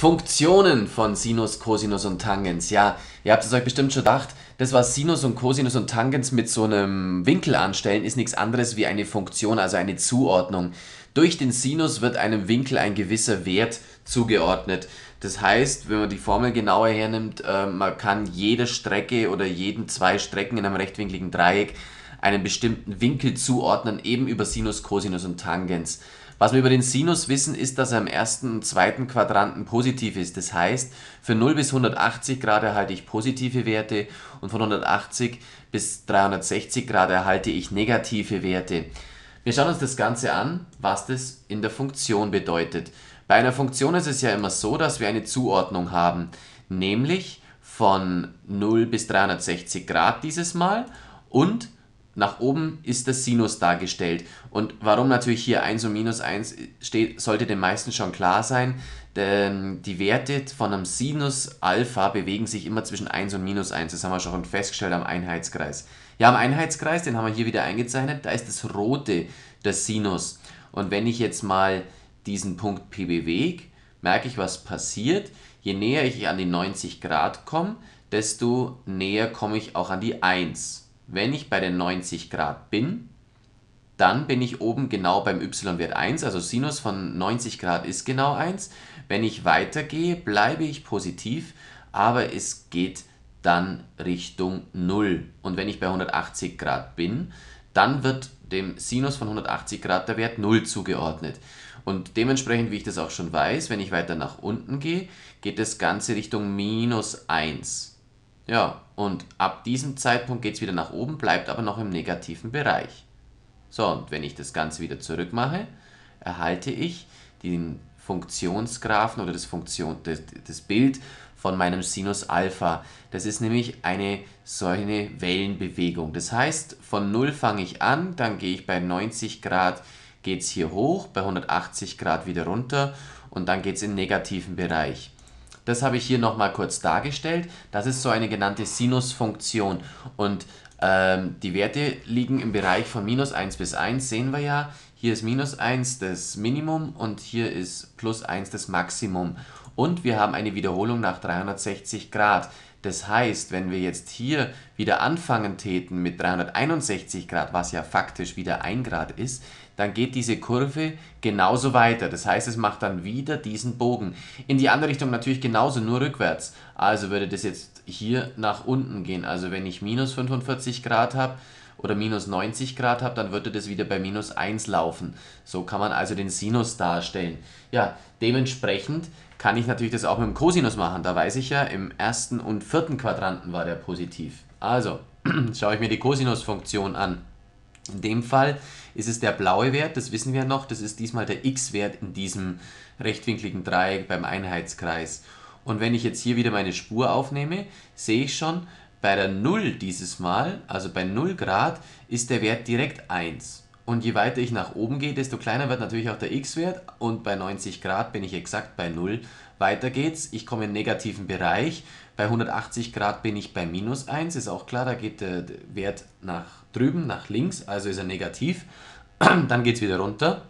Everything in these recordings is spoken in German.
Funktionen von Sinus, Cosinus und Tangens. Ja, ihr habt es euch bestimmt schon gedacht, das, was Sinus und Cosinus und Tangens mit so einem Winkel anstellen, ist nichts anderes wie eine Funktion, also eine Zuordnung. Durch den Sinus wird einem Winkel ein gewisser Wert zugeordnet. Das heißt, wenn man die Formel genauer hernimmt, äh, man kann jede Strecke oder jeden zwei Strecken in einem rechtwinkligen Dreieck einem bestimmten Winkel zuordnen, eben über Sinus, Cosinus und Tangens. Was wir über den Sinus wissen, ist, dass er im ersten und zweiten Quadranten positiv ist. Das heißt, für 0 bis 180 Grad erhalte ich positive Werte und von 180 bis 360 Grad erhalte ich negative Werte. Wir schauen uns das Ganze an, was das in der Funktion bedeutet. Bei einer Funktion ist es ja immer so, dass wir eine Zuordnung haben, nämlich von 0 bis 360 Grad dieses Mal und nach oben ist das Sinus dargestellt. Und warum natürlich hier 1 und minus 1 steht, sollte den meisten schon klar sein. Denn die Werte von einem Sinus Alpha bewegen sich immer zwischen 1 und minus 1. Das haben wir schon festgestellt am Einheitskreis. Ja, am Einheitskreis, den haben wir hier wieder eingezeichnet, da ist das rote der Sinus. Und wenn ich jetzt mal diesen Punkt P bewege, merke ich, was passiert. Je näher ich an die 90 Grad komme, desto näher komme ich auch an die 1. Wenn ich bei den 90 Grad bin, dann bin ich oben genau beim y-Wert 1, also Sinus von 90 Grad ist genau 1. Wenn ich weitergehe, bleibe ich positiv, aber es geht dann Richtung 0. Und wenn ich bei 180 Grad bin, dann wird dem Sinus von 180 Grad der Wert 0 zugeordnet. Und dementsprechend, wie ich das auch schon weiß, wenn ich weiter nach unten gehe, geht das Ganze Richtung minus 1. Ja, und ab diesem Zeitpunkt geht es wieder nach oben, bleibt aber noch im negativen Bereich. So, und wenn ich das Ganze wieder zurück mache, erhalte ich den Funktionsgraphen oder das, Funktion, das, das Bild von meinem Sinus Alpha. Das ist nämlich eine solche Wellenbewegung. Das heißt, von 0 fange ich an, dann gehe ich bei 90 Grad geht es hier hoch, bei 180 Grad wieder runter und dann geht es im negativen Bereich. Das habe ich hier nochmal kurz dargestellt. Das ist so eine genannte Sinusfunktion. Und ähm, die Werte liegen im Bereich von minus 1 bis 1, sehen wir ja. Hier ist minus 1 das Minimum und hier ist plus 1 das Maximum. Und wir haben eine Wiederholung nach 360 Grad. Das heißt, wenn wir jetzt hier wieder anfangen täten mit 361 Grad, was ja faktisch wieder 1 Grad ist, dann geht diese Kurve genauso weiter. Das heißt, es macht dann wieder diesen Bogen. In die andere Richtung natürlich genauso, nur rückwärts. Also würde das jetzt hier nach unten gehen. Also wenn ich minus 45 Grad habe oder minus 90 Grad habe, dann würde das wieder bei minus 1 laufen. So kann man also den Sinus darstellen. Ja, dementsprechend kann ich natürlich das auch mit dem Cosinus machen. Da weiß ich ja, im ersten und vierten Quadranten war der positiv. Also, schaue ich mir die Cosinusfunktion an. In dem Fall ist es der blaue Wert, das wissen wir noch, das ist diesmal der x-Wert in diesem rechtwinkligen Dreieck beim Einheitskreis. Und wenn ich jetzt hier wieder meine Spur aufnehme, sehe ich schon, bei der 0 dieses Mal, also bei 0 Grad, ist der Wert direkt 1. Und je weiter ich nach oben gehe, desto kleiner wird natürlich auch der x-Wert und bei 90 Grad bin ich exakt bei 0. Weiter geht's, ich komme in den negativen Bereich bei 180 Grad bin ich bei minus 1, ist auch klar, da geht der Wert nach drüben, nach links, also ist er negativ. Dann geht es wieder runter.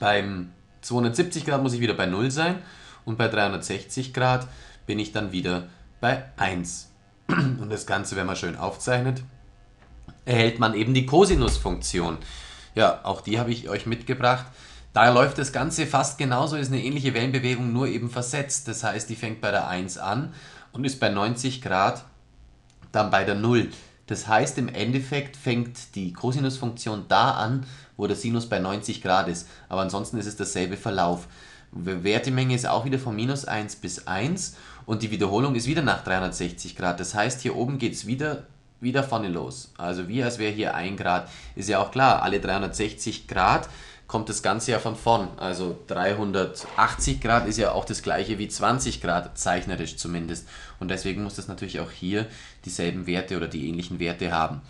Beim 270 Grad muss ich wieder bei 0 sein und bei 360 Grad bin ich dann wieder bei 1. Und das Ganze, wenn man schön aufzeichnet, erhält man eben die Cosinus-Funktion. Ja, auch die habe ich euch mitgebracht. Da läuft das Ganze fast genauso, ist eine ähnliche Wellenbewegung, nur eben versetzt. Das heißt, die fängt bei der 1 an und ist bei 90 Grad dann bei der 0. Das heißt, im Endeffekt fängt die Cosinusfunktion da an, wo der Sinus bei 90 Grad ist. Aber ansonsten ist es derselbe Verlauf. Wertemenge ist auch wieder von minus 1 bis 1 und die Wiederholung ist wieder nach 360 Grad. Das heißt, hier oben geht es wieder, wieder vorne los. Also wie als wäre hier 1 Grad. Ist ja auch klar, alle 360 Grad kommt das Ganze ja von vorn. Also 380 Grad ist ja auch das gleiche wie 20 Grad, zeichnerisch zumindest. Und deswegen muss das natürlich auch hier dieselben Werte oder die ähnlichen Werte haben.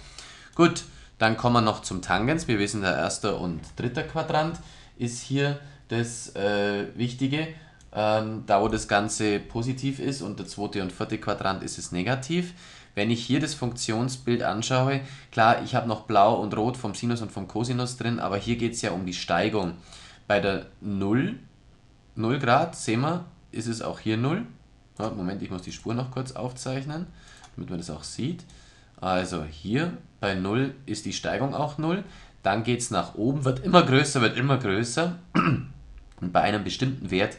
Gut, dann kommen wir noch zum Tangens. Wir wissen, der erste und dritte Quadrant ist hier das äh, Wichtige ähm, da wo das Ganze positiv ist und der zweite und vierte Quadrant ist es negativ. Wenn ich hier das Funktionsbild anschaue, klar, ich habe noch Blau und Rot vom Sinus und vom Cosinus drin, aber hier geht es ja um die Steigung. Bei der 0, 0 Grad, sehen wir, ist es auch hier 0. Ja, Moment, ich muss die Spur noch kurz aufzeichnen, damit man das auch sieht. Also hier bei 0 ist die Steigung auch 0. Dann geht es nach oben, wird immer größer, wird immer größer. Und bei einem bestimmten Wert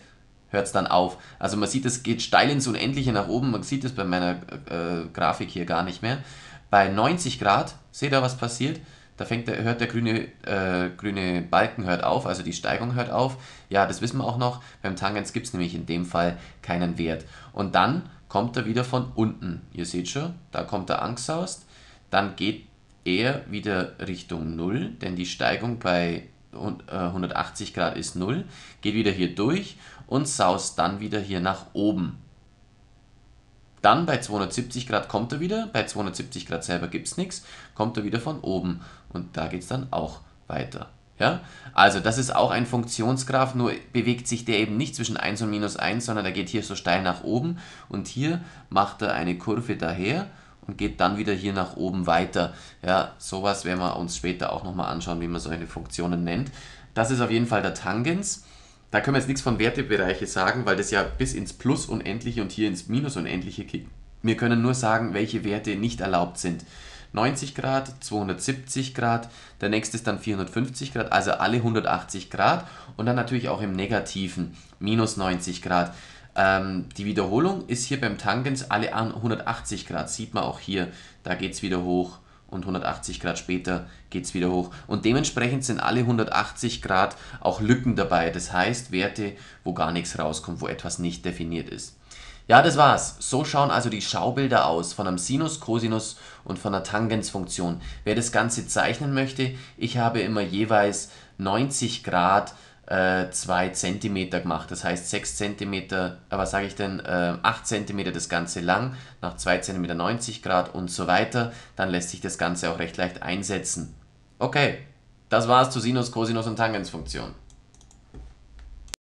hört es dann auf. Also man sieht, es geht steil ins Unendliche nach oben. Man sieht es bei meiner äh, äh Grafik hier gar nicht mehr. Bei 90 Grad, seht ihr, was passiert? Da fängt der, hört der grüne, äh, grüne Balken hört auf, also die Steigung hört auf. Ja, das wissen wir auch noch. Beim Tangens gibt es nämlich in dem Fall keinen Wert. Und dann kommt er wieder von unten. Ihr seht schon, da kommt der Angstsaust. Dann geht er wieder Richtung 0, denn die Steigung bei 180 äh, Grad ist 0, geht wieder hier durch und saust dann wieder hier nach oben. Dann bei 270 Grad kommt er wieder, bei 270 Grad selber gibt es nichts, kommt er wieder von oben und da geht es dann auch weiter. Ja? Also das ist auch ein Funktionsgraf, nur bewegt sich der eben nicht zwischen 1 und minus 1, sondern der geht hier so steil nach oben und hier macht er eine Kurve daher und geht dann wieder hier nach oben weiter. Ja, sowas werden wir uns später auch nochmal anschauen, wie man solche Funktionen nennt. Das ist auf jeden Fall der Tangens. Da können wir jetzt nichts von Wertebereiche sagen, weil das ja bis ins Plus Unendliche und hier ins Minus Unendliche geht. Wir können nur sagen, welche Werte nicht erlaubt sind. 90 Grad, 270 Grad, der nächste ist dann 450 Grad, also alle 180 Grad und dann natürlich auch im Negativen, minus 90 Grad. Ähm, die Wiederholung ist hier beim Tangens alle an 180 Grad. Sieht man auch hier, da geht es wieder hoch und 180 Grad später geht es wieder hoch. Und dementsprechend sind alle 180 Grad auch Lücken dabei. Das heißt Werte, wo gar nichts rauskommt, wo etwas nicht definiert ist. Ja, das war's. So schauen also die Schaubilder aus von einem Sinus, Cosinus und von einer Tangensfunktion. Wer das Ganze zeichnen möchte, ich habe immer jeweils 90 Grad 2 äh, cm gemacht. Das heißt 6 cm, äh, was sage ich denn, 8 äh, cm das Ganze lang, nach 2 cm 90 Grad und so weiter. Dann lässt sich das Ganze auch recht leicht einsetzen. Okay, das war's zu Sinus, Cosinus und Tangensfunktion.